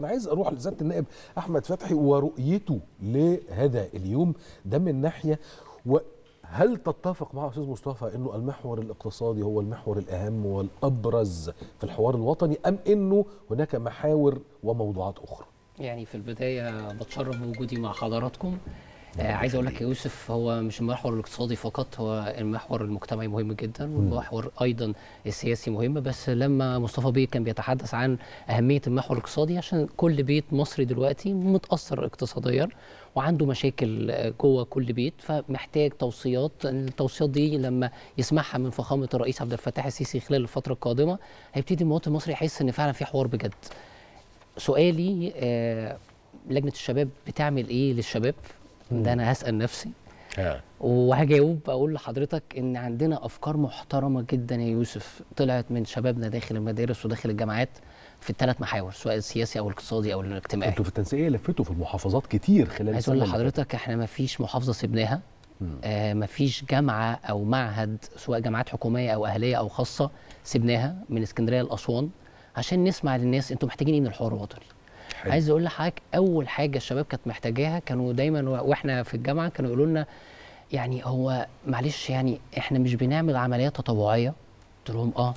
انا عايز اروح لسياده النائب احمد فتحي ورؤيته لهذا اليوم ده من ناحيه وهل تتفق مع استاذ مصطفى انه المحور الاقتصادي هو المحور الاهم والابرز في الحوار الوطني ام انه هناك محاور وموضوعات اخرى؟ يعني في البدايه بتشرف بوجودي مع حضراتكم آه، عايز اقول لك يا يوسف هو مش المحور الاقتصادي فقط هو المحور المجتمعي مهم جدا والمحور ايضا السياسي مهم بس لما مصطفى بيه كان بيتحدث عن اهميه المحور الاقتصادي عشان كل بيت مصري دلوقتي متاثر اقتصاديا وعنده مشاكل جوه كل بيت فمحتاج توصيات التوصيات دي لما يسمعها من فخامه الرئيس عبد الفتاح السيسي خلال الفتره القادمه هيبتدي المواطن المصري يحس ان فعلا في حوار بجد سؤالي آه لجنه الشباب بتعمل ايه للشباب ده انا هسال نفسي وهجاوب اقول لحضرتك ان عندنا افكار محترمه جدا يا يوسف طلعت من شبابنا داخل المدارس وداخل الجامعات في الثلاث محاور سواء السياسي او الاقتصادي او الاجتماعي انتوا في التنسيقيه لفتوا في المحافظات كتير خلال عايز اقول لحضرتك احنا ما فيش محافظه سيبناها آه ما فيش جامعه او معهد سواء جامعات حكوميه او اهليه او خاصه سيبناها من اسكندريه لاسوان عشان نسمع للناس انتوا محتاجين ايه من الحوار الوطني حلو. عايز اقول لحضرتك اول حاجه الشباب كانت محتاجاها كانوا دايما واحنا في الجامعه كانوا يقولوا لنا يعني هو معلش يعني احنا مش بنعمل عمليات تطوعيه قلت لهم اه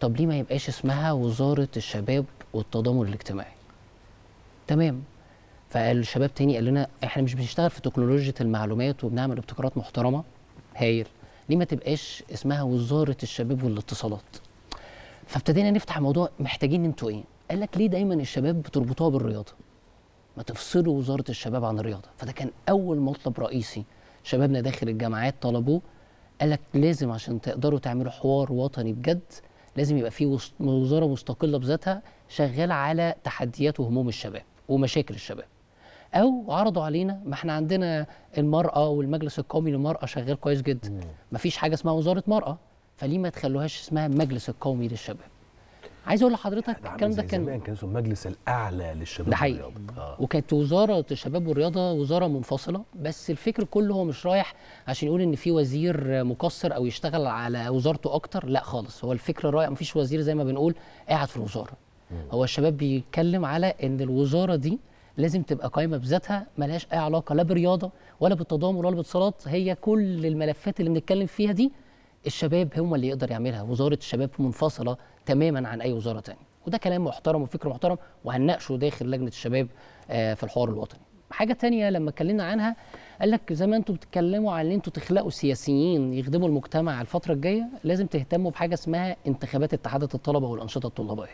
طب ليه ما يبقاش اسمها وزاره الشباب والتضامن الاجتماعي تمام فالشباب تاني قال لنا احنا مش بنشتغل في تكنولوجيا المعلومات وبنعمل ابتكارات محترمه هايل ليه ما تبقاش اسمها وزاره الشباب والاتصالات فابتدينا نفتح موضوع محتاجين انتوا ايه قال لك ليه دايما الشباب بتربطوها بالرياضه ما تفصلوا وزاره الشباب عن الرياضه فده كان اول مطلب رئيسي شبابنا داخل الجامعات طلبوه قال لك لازم عشان تقدروا تعملوا حوار وطني بجد لازم يبقى في وزاره مستقله بذاتها شغاله على تحديات وهموم الشباب ومشاكل الشباب او عرضوا علينا ما احنا عندنا المراه والمجلس القومي للمراه شغال كويس جدا ما فيش حاجه اسمها وزاره مراه فليه ما تخلوهاش اسمها المجلس القومي للشباب عايز اقول لحضرتك الكلام ده كان زمان كان اسمه المجلس الاعلى للشباب ده حقيقي آه. وكانت وزاره الشباب والرياضه وزاره منفصله بس الفكر كله هو مش رايح عشان يقول ان في وزير مقصر او يشتغل على وزارته اكتر لا خالص هو الفكر رايح مفيش وزير زي ما بنقول قاعد في الوزاره مم. هو الشباب بيتكلم على ان الوزاره دي لازم تبقى قائمه بذاتها ملهاش اي علاقه لا برياضه ولا بالتضامن ولا بالاتصالات هي كل الملفات اللي بنتكلم فيها دي الشباب هم اللي يقدر يعملها وزاره الشباب منفصله تماما عن اي وزاره ثانيه وده كلام محترم وفكر محترم وهنناقشه داخل لجنه الشباب آه، في الحوار الوطني حاجه تانية لما اتكلمنا عنها قال لك زي ما انتم بتتكلموا عن ان انتم تخلقوا سياسيين يخدموا المجتمع الفتره الجايه لازم تهتموا بحاجه اسمها انتخابات اتحادات الطلبه والانشطه الطلابيه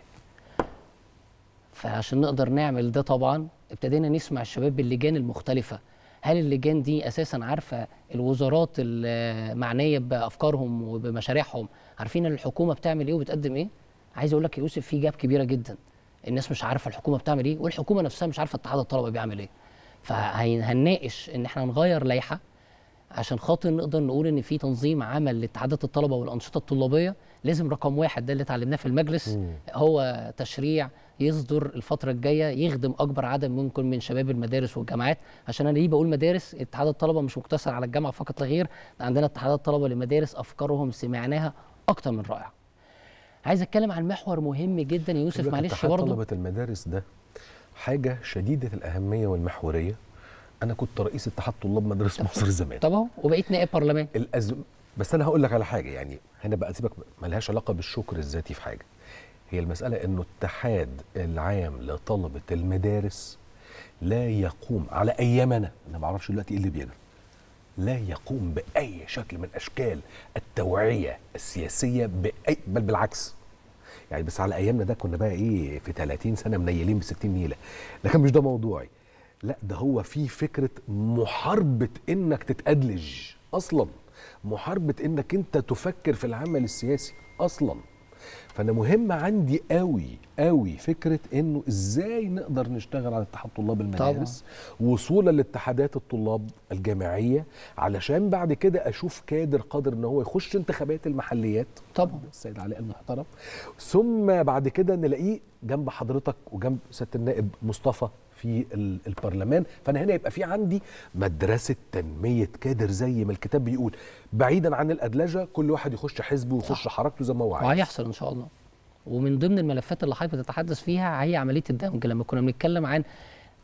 فعشان نقدر نعمل ده طبعا ابتدينا نسمع الشباب باللجان المختلفه هل اللجان دي اساسا عارفه الوزارات المعنيه بافكارهم وبمشاريعهم عارفين الحكومه بتعمل ايه وبتقدم ايه عايز اقول لك يا يوسف في جاب كبيره جدا الناس مش عارفه الحكومه بتعمل ايه والحكومه نفسها مش عارفه اتحاد الطلبه بيعمل ايه فهنناقش ان احنا نغير لائحه عشان خاطر نقدر نقول ان في تنظيم عمل لاتحادات الطلبه والانشطه الطلابيه لازم رقم واحد ده اللي اتعلمناه في المجلس مم. هو تشريع يصدر الفتره الجايه يخدم اكبر عدد ممكن من شباب المدارس والجامعات عشان انا ليه بقول مدارس اتحاد الطلبه مش مقتصر على الجامعه فقط لا غير عندنا اتحادات الطلبه لمدارس افكارهم سمعناها اكتر من رائعه عايز اتكلم عن محور مهم جدا يا يوسف معلش برضه طلبه المدارس ده حاجه شديده الاهميه والمحوريه انا كنت رئيس اتحاد طلاب مدارس مصر زمان طبعا وبقيت نائب برلمان الأزم... بس انا هقول لك على حاجه يعني هنا بقى سيبك ملهاش علاقه بالشكر الذاتي في حاجه هي المساله انه الاتحاد العام لطلبه المدارس لا يقوم على ايامنا انا ما اعرفش دلوقتي ايه اللي بيجري لا يقوم باي شكل من اشكال التوعيه السياسيه باي بل بالعكس يعني بس على ايامنا ده كنا بقى ايه في 30 سنه منيلين ب 60 نيله لكن مش ده موضوعي لا ده هو في فكره محاربه انك تتأدلج اصلا محاربه انك انت تفكر في العمل السياسي اصلا فانا مهم عندي قوي قوي فكره انه ازاي نقدر نشتغل على اتحاد طلاب المدارس طبعا. وصولا لاتحادات الطلاب الجامعيه علشان بعد كده اشوف كادر قادر ان هو يخش انتخابات المحليات طبعا السيد علاء المحترم ثم بعد كده نلاقيه جنب حضرتك وجنب سياده النائب مصطفى في البرلمان فانا هنا يبقى في عندي مدرسه تنميه كادر زي ما الكتاب بيقول بعيدا عن الادلجه كل واحد يخش حزبه ويخش حركته زي ما هو عايز وهيحصل ان شاء الله ومن ضمن الملفات اللي حضرتك بتتحدث فيها هي عمليه الدمج لما كنا بنتكلم عن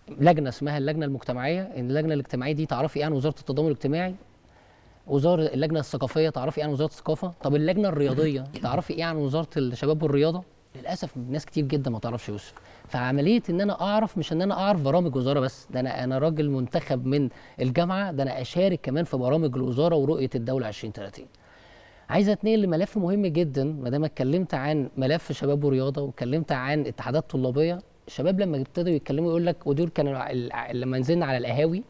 لجنه اسمها اللجنه المجتمعيه اللجنه الاجتماعيه دي تعرفي ايه عن وزاره التضامن الاجتماعي وزاره اللجنه الثقافيه تعرفي ايه عن وزاره الثقافه طب اللجنه الرياضيه تعرفي ايه عن وزاره الشباب والرياضه للاسف ناس كتير جدا ما تعرفش يوسف فعمليه ان انا اعرف مش ان انا اعرف برامج وزاره بس ده انا انا راجل منتخب من الجامعه ده انا اشارك كمان في برامج الوزاره ورؤيه الدوله 2030 عايز اتنقل لملف مهم جدا ما دام اتكلمت عن ملف شباب ورياضه واتكلمت عن اتحادات طلابيه الشباب لما ابتدوا يتكلموا يقول لك ودول كانوا لما نزلنا على القهاوي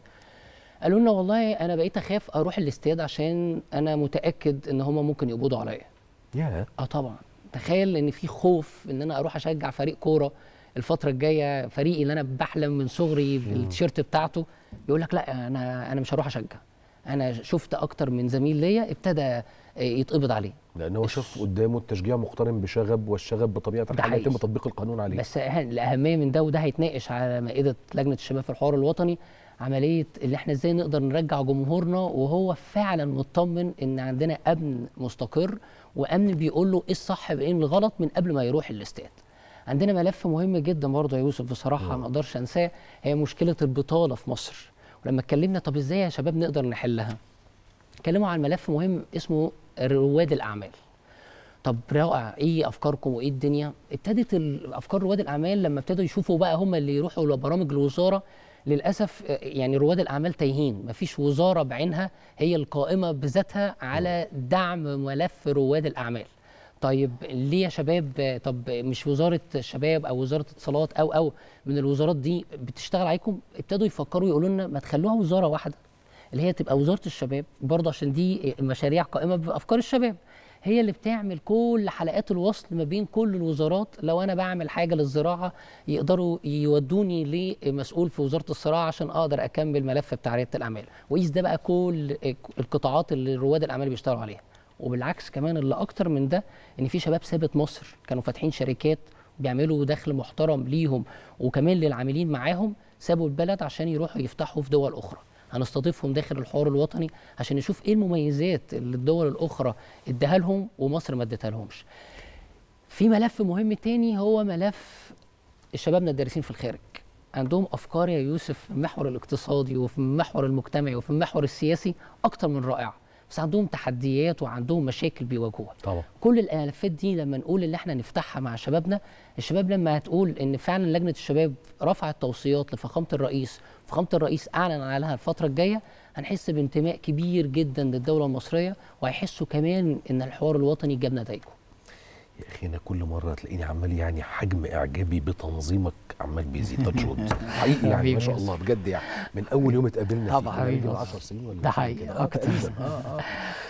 قالوا لنا والله انا بقيت اخاف اروح الاستاد عشان انا متاكد ان هم ممكن يقبضوا عليا يا اه طبعا تخيل ان في خوف ان انا اروح اشجع فريق كوره الفتره الجايه فريقي اللي انا بحلم من صغري بالتيشيرت بتاعته يقول لك لا انا انا مش هروح اشجع انا شفت اكتر من زميل ليا ابتدى يتقبض عليه لان هو شاف قدامه التشجيع مقترن بشغب والشغب بطبيعه الحال يتم تطبيق القانون عليه بس الاهميه من ده وده هيتناقش على مائده لجنه الشباب في الحوار الوطني عمليه اللي احنا ازاي نقدر نرجع جمهورنا وهو فعلا مطمن ان عندنا امن مستقر وامن بيقول له ايه الصح وايه الغلط من قبل ما يروح الاستاد عندنا ملف مهم جدا برضه يا يوسف بصراحه نعم. ما اقدرش انساه هي مشكله البطاله في مصر لما اتكلمنا طب ازاي يا شباب نقدر نحلها اتكلموا عن ملف مهم اسمه رواد الاعمال طب رائع ايه افكاركم وايه الدنيا ابتدت افكار رواد الاعمال لما ابتدوا يشوفوا بقى هم اللي يروحوا لبرامج الوزاره للاسف يعني رواد الاعمال تايهين مفيش وزاره بعينها هي القائمه بذاتها على دعم ملف رواد الاعمال طيب ليه يا شباب طب مش وزاره الشباب او وزاره اتصالات او او من الوزارات دي بتشتغل عليكم ابتدوا يفكروا يقولوا لنا ما تخلوها وزاره واحده اللي هي تبقى وزاره الشباب برضه عشان دي مشاريع قائمه بافكار الشباب هي اللي بتعمل كل حلقات الوصل ما بين كل الوزارات لو انا بعمل حاجه للزراعه يقدروا يودوني لمسؤول في وزاره الصناعه عشان اقدر اكمل ملف بتاع رياده الاعمال وقيس ده بقى كل القطاعات اللي رواد الاعمال بيشتغلوا عليها وبالعكس كمان اللي اكتر من ده ان في شباب سابت مصر كانوا فاتحين شركات بيعملوا دخل محترم ليهم وكمان للعاملين معاهم سابوا البلد عشان يروحوا يفتحوا في دول اخرى هنستضيفهم داخل الحوار الوطني عشان نشوف ايه المميزات اللي الدول الاخرى اداها لهم ومصر ما ادتها لهمش في ملف مهم تاني هو ملف الشبابنا الدارسين في الخارج عندهم افكار يا يوسف في المحور الاقتصادي وفي المحور المجتمعي وفي المحور السياسي اكتر من رائعه بس عندهم تحديات وعندهم مشاكل بيواجهوها طبعا كل الالفات دي لما نقول ان احنا نفتحها مع شبابنا الشباب لما هتقول ان فعلا لجنه الشباب رفعت توصيات لفخامه الرئيس فخامه الرئيس اعلن عليها الفتره الجايه هنحس بانتماء كبير جدا للدوله المصريه وهيحسوا كمان ان الحوار الوطني جاب نتائجه يا اخي انا كل مره تلاقيني عمال يعني حجم اعجابي بتنظيمك عمال بيزيد تشوت حقيقي يعني ما شاء الله بجد يعني من اول يوم اتقابلنا طبعا 10 سنين ولا ده حقيقي آه، اكتر آه آه.